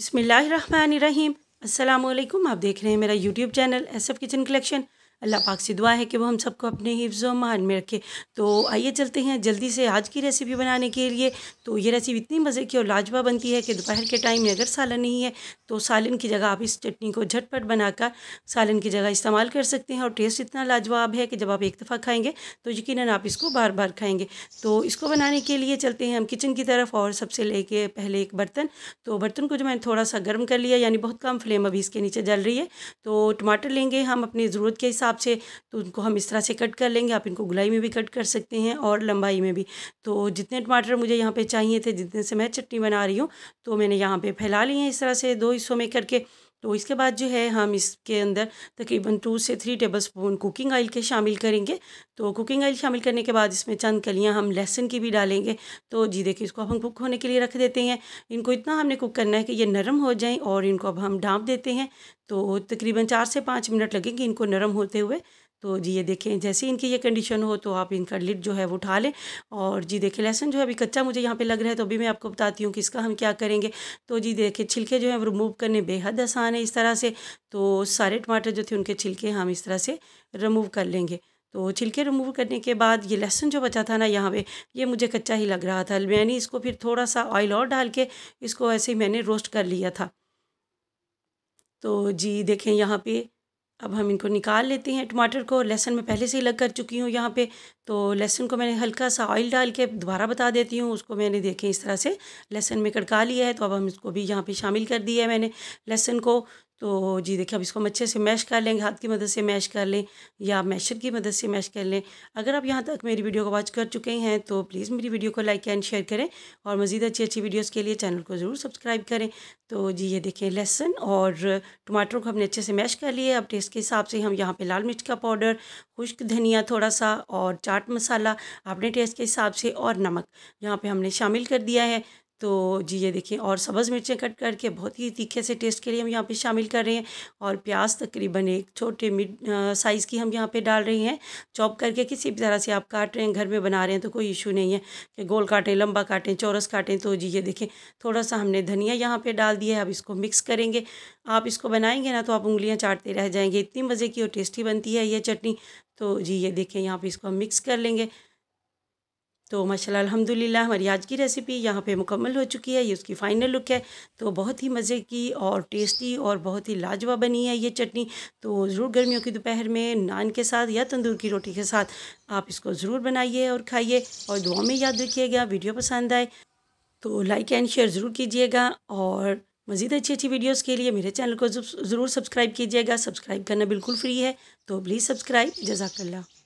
बसमिलीम अल्लाम आप देख रहे हैं मेरा YouTube channel S F kitchen collection अल्लाह पाक से दुआ है कि वो हम सबको अपने हिफ्ज़ मान में रखे तो आइए चलते हैं जल्दी से आज की रेसिपी बनाने के लिए तो ये रेसिपी इतनी मज़े की और लाजवा बनती है कि दोपहर के टाइम में अगर सालन नहीं है तो सालन की जगह आप इस चटनी को झटपट बनाकर सालन की जगह इस्तेमाल कर सकते हैं और टेस्ट इतना लाजवाब है कि जब आप एक दफ़ा खाएँगे तो यकीन आप इसको बार बार खाएँगे तो इसको बनाने के लिए चलते हैं हम किचन की तरफ और सबसे लेके पहले एक बर्तन तो बर्तन को जो मैंने थोड़ा सा गर्म कर लिया यानी बहुत कम फ्लेम अभी इसके नीचे जल रही है तो टमाटर लेंगे हम अपनी ज़रूरत के हिसाब हिसाब से तो उनको हम इस तरह से कट कर लेंगे आप इनको गुलाई में भी कट कर सकते हैं और लंबाई में भी तो जितने टमाटर मुझे यहाँ पे चाहिए थे जितने से मैं चटनी बना रही हूँ तो मैंने यहाँ पे फैला लिए हैं इस तरह से दो हिस्सों में करके तो इसके बाद जो है हम इसके अंदर तकरीबन टू से three tablespoon cooking oil के शामिल करेंगे तो कुकिंग ऑयल शामिल करने के बाद इसमें चंद कलियाँ हम लहसुन की भी डालेंगे तो जी देखिए इसको हम कुक होने के लिए रख देते हैं इनको इतना हमने कुक करना है कि ये नरम हो जाए और इनको अब हम ढाँप देते हैं तो तकरीबन चार से पाँच मिनट लगेंगे इनको नरम होते हुए तो जी ये देखें जैसे इनकी ये कंडीशन हो तो आप इनका लिड जो है वो उठा लें और जी देखें लहसन जो है अभी कच्चा मुझे यहाँ पे लग रहा है तो अभी मैं आपको बताती हूँ कि इसका हम क्या करेंगे तो जी देखें छिलके जो है वो रिमूव करने बेहद आसान है इस तरह से तो सारे टमाटर जो थे उनके छिलके हम इस तरह से रिमूव कर लेंगे तो छिलके रिमूव करने के बाद ये लहसुन जो बचा था ना यहाँ पे ये मुझे कच्चा ही लग रहा था मैंने इसको फिर थोड़ा सा ऑयल और डाल के इसको ऐसे ही मैंने रोस्ट कर लिया था तो जी देखें यहाँ पे अब हम इनको निकाल लेते हैं टमाटर को लहसुन में पहले से ही लग कर चुकी हूँ यहाँ पे तो लहसन को मैंने हल्का सा ऑयल डाल के दोबारा बता देती हूँ उसको मैंने देखें इस तरह से लहसन में कड़का लिया है तो अब हम इसको भी यहाँ पे शामिल कर दिया है मैंने लहसन को तो जी देखिए अब इसको हम अच्छे से मैश कर लेंगे हाथ की मदद से मैश कर लें या मैशर की मदद से मैश कर लें अगर आप यहाँ तक मेरी वीडियो को वॉच कर चुके हैं तो प्लीज़ मेरी वीडियो को लाइक एंड शेयर करें और मज़ीद अच्छी अच्छी वीडियोस के लिए चैनल को ज़रूर सब्सक्राइब करें तो जी ये देखें लहसन और टमाटर को हमने अच्छे से मैश कर लिए अब टेस्ट के हिसाब से हम यहाँ पर लाल मिर्च का पाउडर खुश्क धनिया थोड़ा सा और चाट मसाला अपने टेस्ट के हिसाब से और नमक यहाँ पर हमने शामिल कर दिया है तो जी ये देखिए और सब्ज़ मिर्चें कट करके बहुत ही तीखे से टेस्ट के लिए हम यहाँ पे शामिल कर रहे हैं और प्याज तकरीबन एक छोटे मिड साइज़ की हम यहाँ पे डाल रहे हैं चॉप करके किसी भी तरह से आप काट रहे हैं घर में बना रहे हैं तो कोई इशू नहीं है कि गोल काटें लंबा काटें चौरस काटें तो जी ये देखें थोड़ा सा हमने धनिया यहाँ पर डाल दिया है अब इसको मिक्स करेंगे आप इसको बनाएंगे ना तो आप उंगलियाँ चाटते रह जाएंगे इतनी मज़े की और टेस्टी बनती है ये चटनी तो जी ये देखें यहाँ पर इसको हम मिक्स कर लेंगे तो माशाल्लाह अल्हम्दुलिल्लाह हमारी आज की रेसिपी यहाँ पे मुकम्मल हो चुकी है ये उसकी फ़ाइनल लुक है तो बहुत ही मज़े की और टेस्टी और बहुत ही लाजवा बनी है ये चटनी तो ज़रूर गर्मियों की दोपहर में नान के साथ या तंदूर की रोटी के साथ आप इसको ज़रूर बनाइए और खाइए और दुआ में याद रखिएगा वीडियो पसंद आए तो लाइक एंड शेयर ज़रूर कीजिएगा और मज़ीद अच्छी अच्छी वीडियोज़ के लिए मेरे चैनल को ज़रूर सब्सक्राइब कीजिएगा सब्सक्राइब करना बिल्कुल फ्री है तो प्लीज़ सब्सक्राइब जजाकल्ला